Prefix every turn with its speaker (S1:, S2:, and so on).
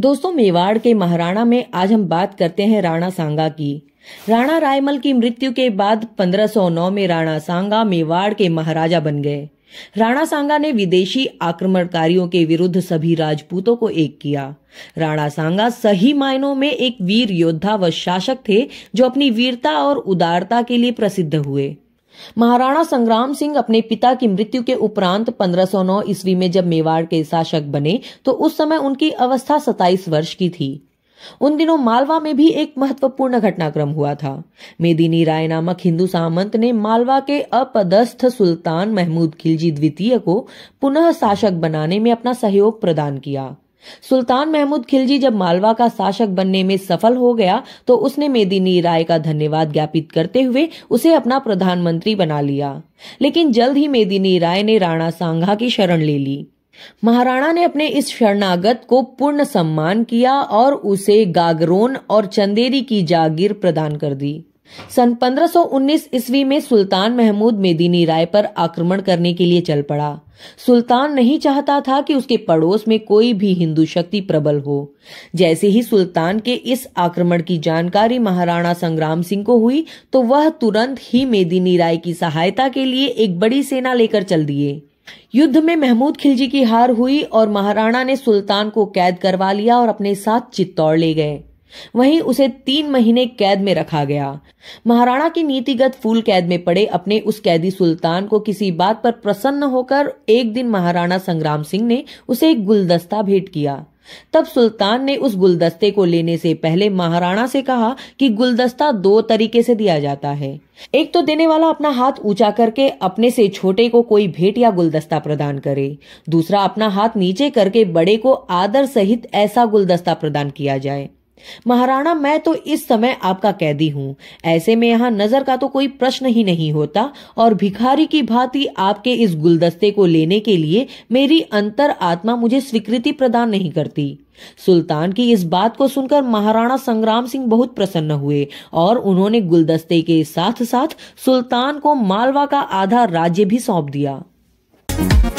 S1: दोस्तों मेवाड़ के महाराणा में आज हम बात करते हैं राणा सांगा की राणा रायमल की मृत्यु के बाद 1509 में राणा सांगा मेवाड़ के महाराजा बन गए राणा सांगा ने विदेशी आक्रमणकारियों के विरुद्ध सभी राजपूतों को एक किया राणा सांगा सही मायनों में एक वीर योद्धा व शासक थे जो अपनी वीरता और उदारता के लिए प्रसिद्ध हुए महाराणा संग्राम सिंह अपने पिता की मृत्यु के उपरांत 1509 ईस्वी में जब मेवाड़ के शासक बने तो उस समय उनकी अवस्था 27 वर्ष की थी उन दिनों मालवा में भी एक महत्वपूर्ण घटनाक्रम हुआ था मेदिनी राय नामक हिंदू सामंत ने मालवा के अपदस्थ सुल्तान महमूद खिलजी द्वितीय को पुनः शासक बनाने में अपना सहयोग प्रदान किया सुल्तान महमूद खिलजी जब मालवा का शासक बनने में सफल हो गया तो उसने मेदिनी राय का धन्यवाद ज्ञापित करते हुए उसे अपना प्रधानमंत्री बना लिया लेकिन जल्द ही मेदिनी राय ने राणा सांघा की शरण ले ली महाराणा ने अपने इस शरणागत को पूर्ण सम्मान किया और उसे गागरोन और चंदेरी की जागीर प्रदान कर दी सन 1519 ईस्वी में सुल्तान महमूद मेदिनी राय पर आक्रमण करने के लिए चल पड़ा सुल्तान नहीं चाहता था कि उसके पड़ोस में कोई भी हिंदू शक्ति प्रबल हो जैसे ही सुल्तान के इस आक्रमण की जानकारी महाराणा संग्राम सिंह को हुई तो वह तुरंत ही मेदिनी राय की सहायता के लिए एक बड़ी सेना लेकर चल दिए युद्ध में महमूद खिलजी की हार हुई और महाराणा ने सुल्तान को कैद करवा लिया और अपने साथ चित्तौड़ ले गए वहीं उसे तीन महीने कैद में रखा गया महाराणा की नीतिगत फूल कैद में पड़े अपने उस कैदी सुल्तान को किसी बात पर प्रसन्न होकर एक दिन महाराणा संग्राम सिंह ने उसे एक गुलदस्ता भेंट किया तब सुल्तान ने उस गुलदस्ते को लेने से पहले महाराणा से कहा कि गुलदस्ता दो तरीके से दिया जाता है एक तो देने वाला अपना हाथ ऊंचा करके अपने से छोटे को कोई भेंट या गुलदस्ता प्रदान करे दूसरा अपना हाथ नीचे करके बड़े को आदर सहित ऐसा गुलदस्ता प्रदान किया जाए महाराणा मैं तो इस समय आपका कैदी हूं ऐसे में यहां नजर का तो कोई प्रश्न ही नहीं होता और भिखारी की भांति आपके इस गुलदस्ते को लेने के लिए मेरी अंतर आत्मा मुझे स्वीकृति प्रदान नहीं करती सुल्तान की इस बात को सुनकर महाराणा संग्राम सिंह बहुत प्रसन्न हुए और उन्होंने गुलदस्ते के साथ साथ सुल्तान को मालवा का आधा राज्य भी सौंप दिया